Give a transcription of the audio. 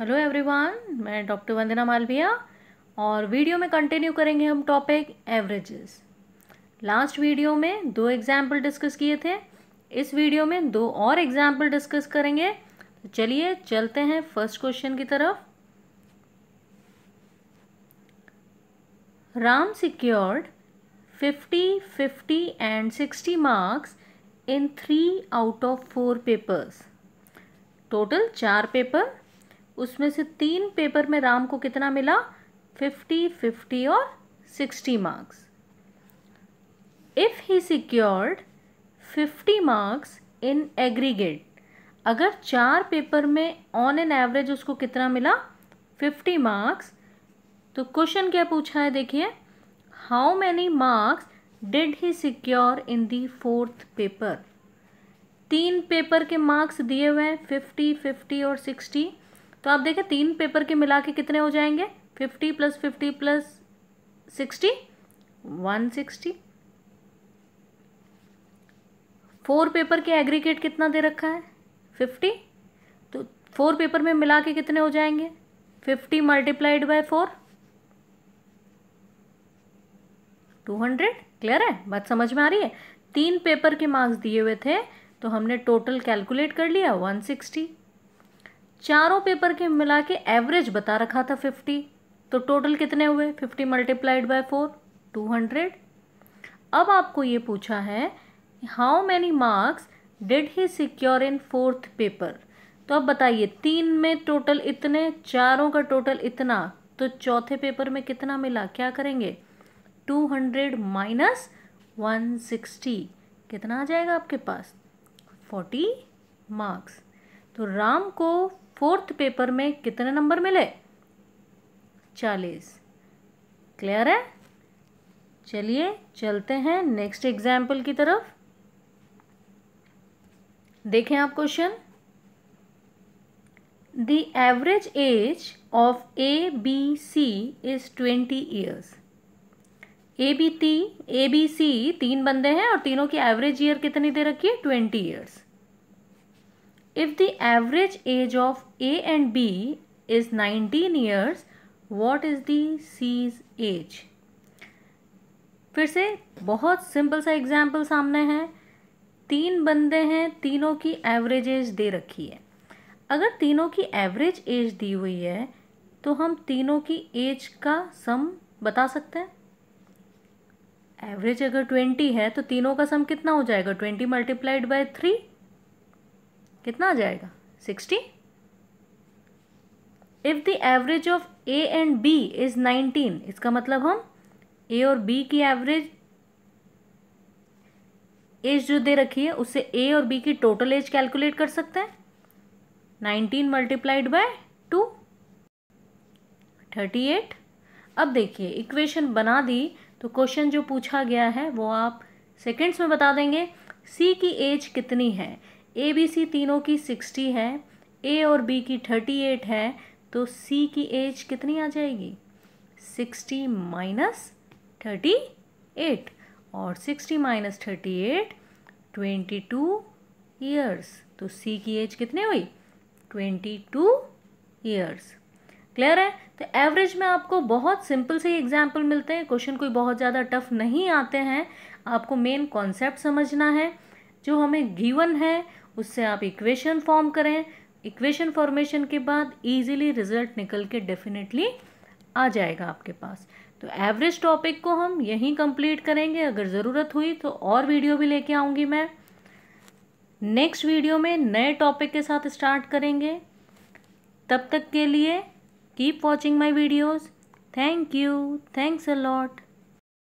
Hello everyone मैं doctor Vandana Malviya और video में कंटिन्यू करेंगे हम टॉपिक एवरेजेस लास्ट वीडियो में दो एग्जाम्पल डिस्कस किए थे इस वीडियो में दो और एग्जाम्पल डिस्कस करेंगे तो चलिए चलते हैं फर्स्ट क्वेश्चन की तरफ Ram secured fifty fifty and sixty marks in three out of four papers total चार पेपर उसमें से तीन पेपर में राम को कितना मिला फिफ्टी फिफ्टी और sixty marks if he secured fifty marks in aggregate अगर चार पेपर में ऑन एन एवरेज उसको कितना मिला फिफ्टी मार्क्स तो क्वेश्चन क्या पूछा है देखिए how many marks did he secure in the fourth paper तीन पेपर के मार्क्स दिए हुए हैं फिफ्टी फिफ्टी और सिक्सटी तो आप देखें तीन पेपर के मिला के कितने हो जाएंगे fifty plus fifty plus sixty one sixty four paper के एग्रीगेट कितना दे रखा है फिफ्टी तो फोर पेपर में मिला के कितने हो जाएंगे fifty multiplied by four two hundred clear है बात समझ में आ रही है तीन पेपर के मार्क्स दिए हुए थे तो हमने टोटल कैलकुलेट कर लिया वन सिक्सटी चारों पेपर के मिला के एवरेज बता रखा था फिफ्टी तो टोटल कितने हुए fifty multiplied by four two hundred अब आपको ये पूछा है how many marks did he secure in fourth paper तो अब बताइए तीन में टोटल इतने चारों का टोटल इतना तो चौथे पेपर में कितना मिला क्या करेंगे two hundred minus one sixty कितना आ जाएगा आपके पास फोर्टी मार्क्स तो राम को फोर्थ पेपर में कितने नंबर मिले चालीस क्लियर है चलिए चलते हैं नेक्स्ट एग्जाम्पल की तरफ देखें आप question the average age of A B C is twenty years A B T A B C तीन बंदे हैं और तीनों की एवरेज ईयर कितनी दे रखी है twenty years If the average age of A and B is 19 years, what is the C's age? फिर से बहुत सिंपल सा एग्जाम्पल सामने है तीन बंदे हैं तीनों की एवरेज एज दे रखी है अगर तीनों की एवरेज एज दी हुई है तो हम तीनों की एज का सम बता सकते हैं एवरेज अगर ट्वेंटी है तो तीनों का सम कितना हो जाएगा ट्वेंटी मल्टीप्लाइड बाय थ्री कितना आ जाएगा sixty if the average of A and B is nineteen इसका मतलब हम ए और बी की एवरेज एज जो दे रखी है उससे ए और बी की टोटल एज कैलकुलेट कर सकते हैं nineteen multiplied by two thirty eight अब देखिए इक्वेशन बना दी तो क्वेश्चन जो पूछा गया है वो आप सेकेंड्स में बता देंगे सी की एज कितनी है ए बी सी तीनों की सिक्सटी है ए और बी की थर्टी एट है तो सी की एज कितनी आ जाएगी सिक्सटी माइनस थर्टी एट और sixty minus thirty eight twenty two years तो सी की एज कितने हुई ट्वेंटी टू ईयर्स क्लियर है तो एवरेज में आपको बहुत सिंपल से ही एग्जाम्पल मिलते हैं क्वेश्चन कोई बहुत ज़्यादा टफ नहीं आते हैं आपको मेन कॉन्सेप्ट समझना है जो हमें गिवन है उससे आप इक्वेशन फॉर्म करें इक्वेशन फॉर्मेशन के बाद ईजिली रिजल्ट निकल के डेफिनेटली आ जाएगा आपके पास तो एवरेज टॉपिक को हम यहीं कंप्लीट करेंगे अगर ज़रूरत हुई तो और वीडियो भी लेके आऊँगी मैं नेक्स्ट वीडियो में नए टॉपिक के साथ स्टार्ट करेंगे तब तक के लिए keep watching my videos thank you thanks a lot